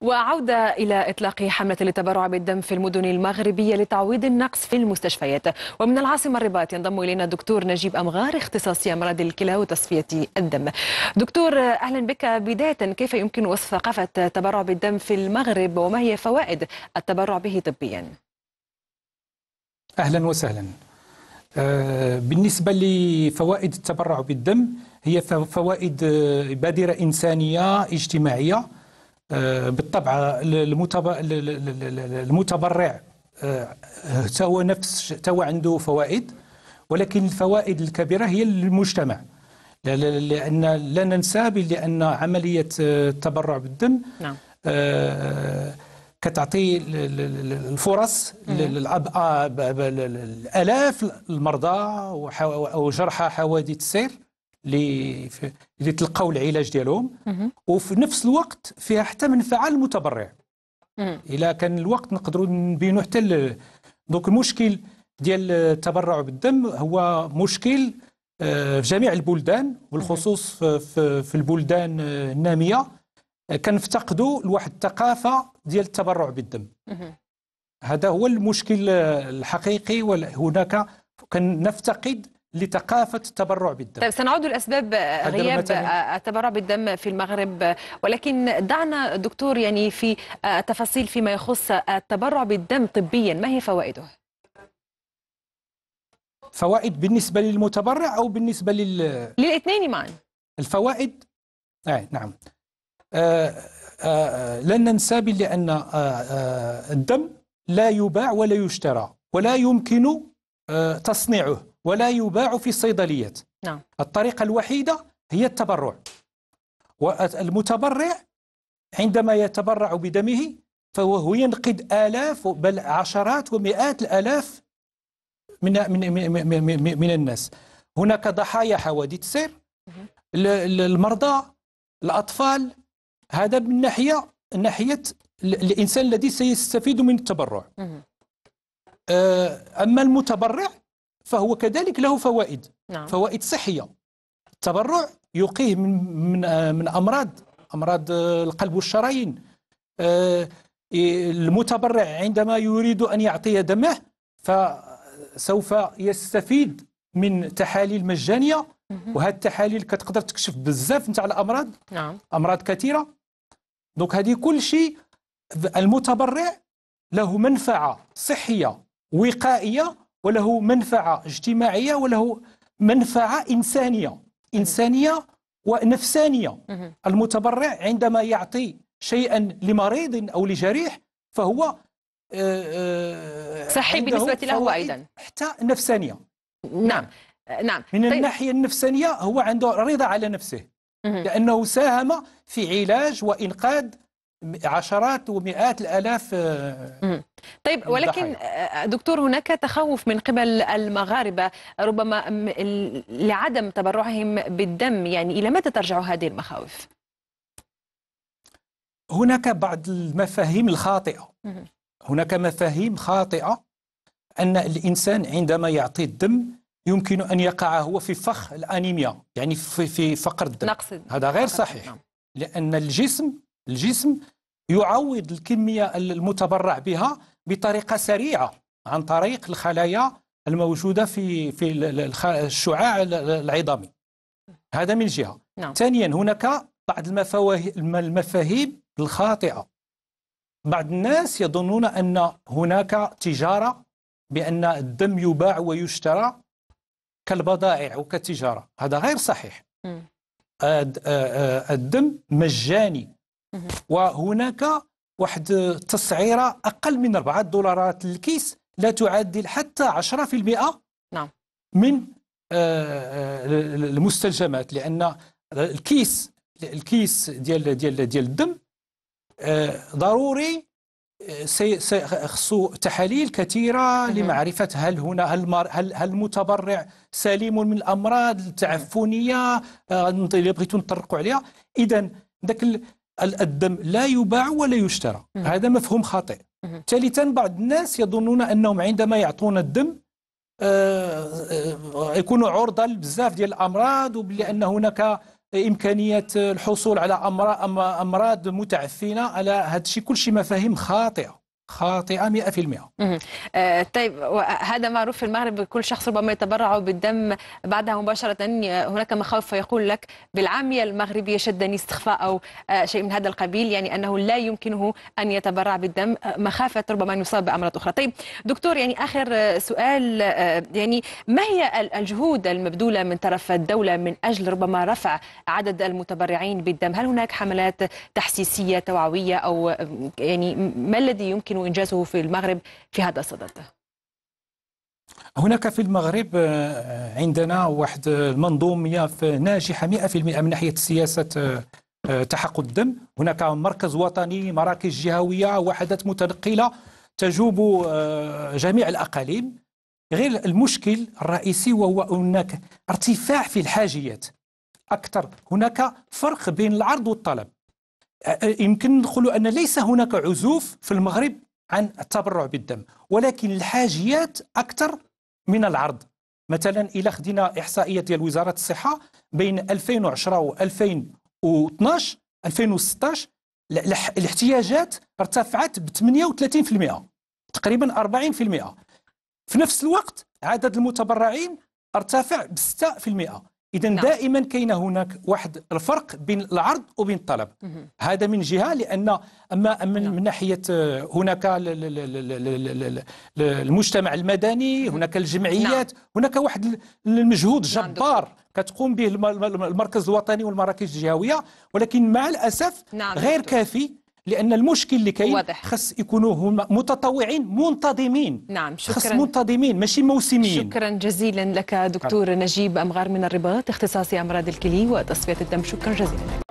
وعودة إلى إطلاق حملة التبرع بالدم في المدن المغربية لتعويض النقص في المستشفيات ومن العاصمة الرباط ينضم إلينا الدكتور نجيب أمغار اختصاصي أمراض الكلى وتصفية الدم دكتور أهلا بك بداية كيف يمكن وصف ثقافة التبرع بالدم في المغرب وما هي فوائد التبرع به طبيا أهلا وسهلا آه، بالنسبة لفوائد التبرع بالدم هي فوائد آه، بادرة إنسانية اجتماعية بالطبع المتبرع هو نفس هو عنده فوائد ولكن الفوائد الكبيرة هي للمجتمع لأن لا ننسى بأن عملية التبرع بالدم نعم. كتعطي الفرص للألاف المرضى وجرحى حوادث السير اللي اللي تلقاو العلاج ديالهم وفي نفس الوقت فيها حتى منفعه للمتبرع الا كان الوقت نقدروا نبينوا حتى دونك المشكل ديال التبرع بالدم هو مشكل آه، في جميع البلدان والخصوص في البلدان آه، الناميه آه، كنفتقدوا لواحد الثقافه ديال التبرع بالدم هذا هو المشكل الحقيقي وهناك كنفتقد لثقافة التبرع بالدم طيب سنعود لأسباب غياب التبرع بالدم في المغرب ولكن دعنا دكتور يعني في التفاصيل فيما يخص التبرع بالدم طبيا ما هي فوائده؟ فوائد بالنسبة للمتبرع أو بالنسبة لل... للاثنين معا الفوائد آه نعم آه آه, آه، لن ننسى بأن آه آه الدم لا يباع ولا يشترى ولا يمكن آه تصنيعه ولا يباع في الصيدليات نعم. الطريقة الوحيدة هي التبرع والمتبرع عندما يتبرع بدمه فهو ينقذ آلاف بل عشرات ومئات الآلاف من من من, من الناس هناك ضحايا حوادث سير المرضى الأطفال هذا من ناحية ناحية الإنسان الذي سيستفيد من التبرع آه، أما المتبرع فهو كذلك له فوائد نعم. فوائد صحية التبرع يقيه من, من, آه، من أمراض أمراض آه، القلب والشرايين آه، المتبرع عندما يريد أن يعطي دمه فسوف يستفيد من تحاليل مجانية وهذه التحاليل كتقدر تكشف بزاف نتاع الأمراض نعم. أمراض كثيرة دونك هذه كل شيء المتبرع له منفعة صحية وقائية وله منفعة اجتماعية وله منفعة إنسانية إنسانية ونفسانية المتبرع عندما يعطي شيئا لمريض أو لجريح فهو آه، آه، صحي بالنسبة له أيضا حتى نفسانية نعم نعم من طيب. الناحية النفسانية هو عنده رضا على نفسه لأنه ساهم في علاج وإنقاذ عشرات ومئات الالاف آه، طيب ولكن آه، دكتور هناك تخوف من قبل المغاربه ربما لعدم تبرعهم بالدم يعني الى متى ترجع هذه المخاوف؟ هناك بعض المفاهيم الخاطئه هناك مفاهيم خاطئه ان الانسان عندما يعطي الدم يمكن ان يقع هو في فخ الانيميا يعني في فقر الدم نقصد هذا غير صحيح نعم. لان الجسم الجسم يعوض الكمية المتبرع بها بطريقة سريعة عن طريق الخلايا الموجودة في في الشعاع العظامي هذا من جهة نعم. ثانيا هناك بعض المفاهيم الخاطئة بعض الناس يظنون أن هناك تجارة بأن الدم يباع ويشترى كالبضائع وكالتجارة هذا غير صحيح آه، آه، آه، الدم مجاني وهناك واحد التسعيره اقل من 4 دولارات للكيس لا تعادل حتى 10% نعم من آه، آه، المستلزمات لان الكيس الكيس ديال ديال ديال الدم آه، ضروري سيخصو تحاليل كثيره لمعرفه هل هنا هل هل, المتبرع سليم من الامراض التعفنيه اللي بغيتو نطرقوا عليها اذا ذاك الدم لا يباع ولا يشترى هذا مفهوم خاطئ ثالثا بعض الناس يظنون أنهم عندما يعطون الدم آه، آه، يكونوا عرضة لبزاف ديال الأمراض وبلي هناك إمكانية الحصول على أمراض متعفنة على هذا الشيء كل شيء مفاهيم خاطئة خاطئة 100% آه، طيب هذا معروف في المغرب كل شخص ربما يتبرع بالدم بعدها مباشرة هناك مخاوف يقول لك بالعامية المغربية شدني استخفاء أو آه، شيء من هذا القبيل يعني أنه لا يمكنه أن يتبرع بالدم آه، مخافة ربما أن يصاب بأمراض أخرى طيب دكتور يعني آخر سؤال يعني ما هي الجهود المبذولة من طرف الدولة من أجل ربما رفع عدد المتبرعين بالدم هل هناك حملات تحسيسية توعوية أو يعني ما الذي يمكن يمكن إنجازه في المغرب في هذا الصدد هناك في المغرب آه، عندنا واحد آه، المنظومية ناجحة 100% من ناحية سياسة آه، تحقق الدم هناك مركز وطني مراكز جهوية وحدات متنقلة تجوب جميع الأقاليم غير المشكل الرئيسي وهو هناك ارتفاع في الحاجيات أكثر هناك فرق بين العرض والطلب يمكن ندخل أن ليس هناك عزوف في المغرب عن التبرع بالدم ولكن الحاجيات أكثر من العرض مثلا إلى خدينا إحصائية ديال وزارة الصحة بين 2010 و 2012 2016 الاحتياجات ارتفعت ب 38% تقريبا 40% في نفس الوقت عدد المتبرعين ارتفع ب 6% إذا نعم. دائما كاين هناك واحد الفرق بين العرض وبين الطلب هذا من جهة لأن أما من, نعم. ناحية هناك المجتمع المدني هناك الجمعيات نعم. هناك واحد المجهود نعم، جبار نعم كتقوم به المركز الوطني والمراكز الجهوية ولكن مع الأسف نعم غير دكتور. كافي لان المشكل اللي كاين خاص يكونوا هما متطوعين منتظمين نعم شكرا خاص منتظمين ماشي موسميين شكرا جزيلا لك دكتور نجيب امغار من الرباط اختصاصي امراض الكلي وتصفيه الدم شكرا جزيلا لك